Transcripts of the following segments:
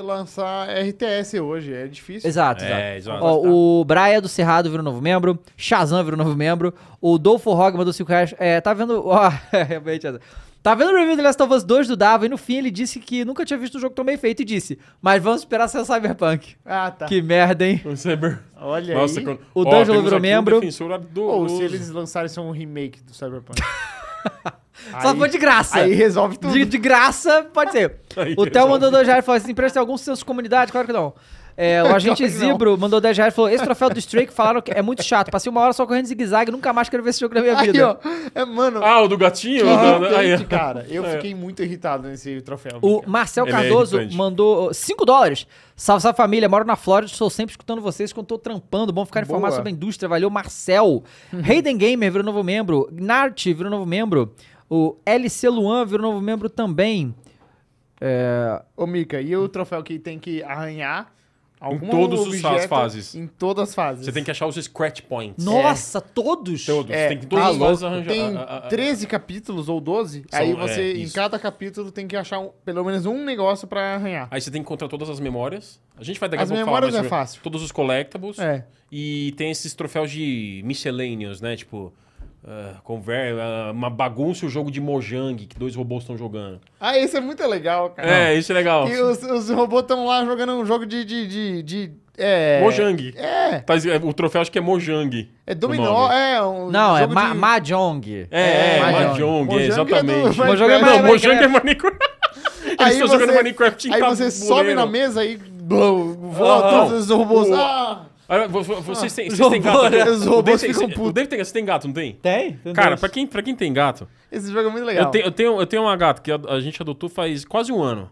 lançar RTS hoje, é difícil. Exato, é, exato. É, Ó, tá. o Braia do Cerrado virou novo membro, Shazam virou novo membro, o Dolfo Hog do 5 reais. É, tá vendo. Ó, realmente. Tá vendo o review do Last of Us 2 do Dava e no fim ele disse que nunca tinha visto um jogo tão bem feito e disse, mas vamos esperar ser o Cyberpunk. Ah, tá. Que merda, hein? O Cyber... Olha Nossa, aí. Quando... O D'Angelo virou membro. Um do... Ou se eles lançarem um remake do Cyberpunk. Só foi de graça. Aí resolve tudo. De, de graça, pode ser. Aí o Theo mandou dois reais e falou assim: empresta alguns seus comunidades? Claro que não. É, o agente Zibro mandou 10 reais e falou: Esse troféu do streak falaram que é muito chato. Passei uma hora só correndo zigue-zague, nunca mais quero ver esse jogo na minha aí, vida. Ó, é, mano. Ah, o do gatinho? Ah, aí, cara. Eu é. fiquei muito irritado nesse troféu. O cara. Marcel é Cardoso é mandou 5 dólares. Salve, salve família, moro na Flórida, estou sempre escutando vocês quando estou trampando. Bom ficar informado Boa. sobre a indústria. Valeu, Marcel. Uhum. Hayden Gamer virou novo membro. Nart virou novo membro. O LC Luan virou novo membro também. É... Ô, Mika, e o troféu que tem que arranhar em todas as fases. Em todas as fases. Você tem que achar os scratch points. Nossa, é. todos? Todos. É. Tem que todas ah, fases arranjar. Tem a, a, a, 13 capítulos ou 12. São, aí você, é, em cada capítulo, tem que achar um, pelo menos um negócio para arranhar. Aí você tem que encontrar todas as memórias. A gente vai daqui as a pouco falar. As memórias é fácil. Todos os collectibles. É. E tem esses troféus de miscellaneous, né? Tipo ah, conversa, ah, uma bagunça o jogo de Mojang que dois robôs estão jogando. Ah, isso é muito legal, cara. É, isso é legal. E os, os robôs estão lá jogando um jogo de. de, de, de é... Mojang. É. Tá, é, o troféu acho que é Mojang. É Dominó, é um. Não, é ma de... Mahjong. É, é, é Mahjong, é, exatamente. É Mojang é, não, Mojang é Minecraft. Eles estão jogando Minecraft em Aí você sobe na mesa e. Blum, voa todos os robôs. O... Ah! Vocês têm, ah, vocês têm gato? né? Os robôs tem, ficam putos. você tem gato, não tem? Tem? Cara, pra quem, pra quem tem gato. Esse jogo é muito legal. Eu tenho, eu tenho, eu tenho uma gata que a, a gente adotou faz quase um ano.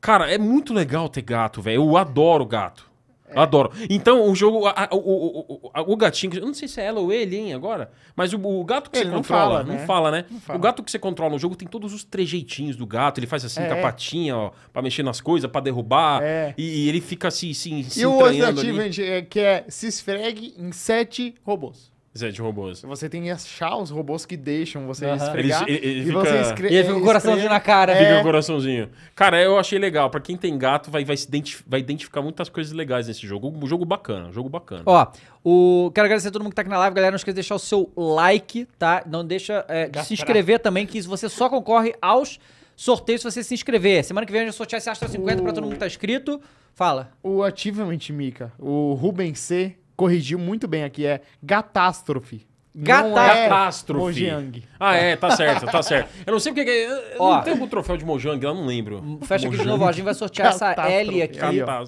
Cara, é muito legal ter gato, velho. Eu adoro gato. É. Adoro. Então, o jogo. A, o, o, o, o, gatinho. Eu não sei se é ela ou ele, hein, agora. Mas o, gato que ele você controla. Não fala, né? não fala, né? Não fala. O gato que você controla no jogo tem todos os trejeitinhos do gato. Ele faz assim é, com a patinha, ó, pra mexer nas coisas, pra derrubar. É. E, e, ele fica assim, se, se E o outro ativo, gente, é, que é se esfregue em sete robôs. Zé, de robôs. Você tem que achar os robôs que deixam você uhum. esfregar. Ele, ele, ele e fica... você escre... E ele fica com o é, coraçãozinho na cara. É... Fica o coraçãozinho. Cara, eu achei legal. Pra quem tem gato, vai, vai, se identif... vai identificar muitas coisas legais nesse jogo. Um jogo bacana, um jogo bacana. Ó, o... quero agradecer a todo mundo que tá aqui na live. Galera, não esqueça de deixar o seu like, tá? Não deixa é, de se inscrever também, que você só concorre aos sorteios se você se inscrever. Semana que vem a gente sortear esse Astro 50 o... pra todo mundo que tá inscrito. Fala. O Ativamente, Mica. O Rubens C corrigiu muito bem aqui, é catástrofe. É catástrofe. é Mojang. Ah, é, tá certo, tá certo. Eu não sei porque. Eu Ó, não tem algum troféu de Mojang eu não lembro. Fecha aqui de novo, a gente vai sortear essa L aqui,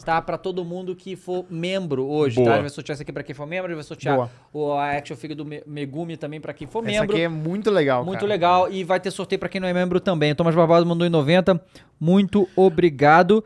tá? Pra todo mundo que for membro hoje, tá? Boa. tá? A gente vai sortear essa aqui pra quem for membro, a gente vai sortear Boa. o a Action Figure do Megumi também pra quem for Essa membro. aqui é muito legal, Muito cara. legal. E vai ter sorteio pra quem não é membro também. O Thomas Barbosa mandou em 90. Muito obrigado.